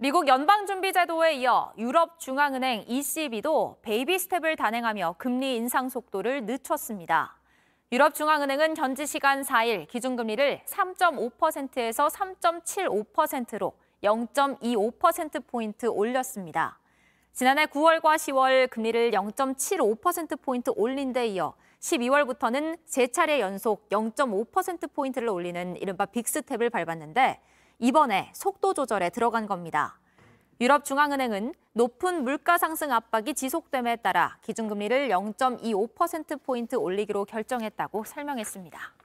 미국 연방준비제도에 이어 유럽중앙은행 ECB도 베이비 스텝을 단행하며 금리 인상 속도를 늦췄습니다. 유럽중앙은행은 현지 시간 4일 기준금리를 3.5%에서 3.75%로 0.25%포인트 올렸습니다. 지난해 9월과 10월 금리를 0.75%포인트 올린 데 이어 12월부터는 세 차례 연속 0.5%포인트를 올리는 이른바 빅스텝을 밟았는데 이번에 속도 조절에 들어간 겁니다. 유럽 중앙은행은 높은 물가 상승 압박이 지속됨에 따라 기준금리를 0.25%포인트 올리기로 결정했다고 설명했습니다.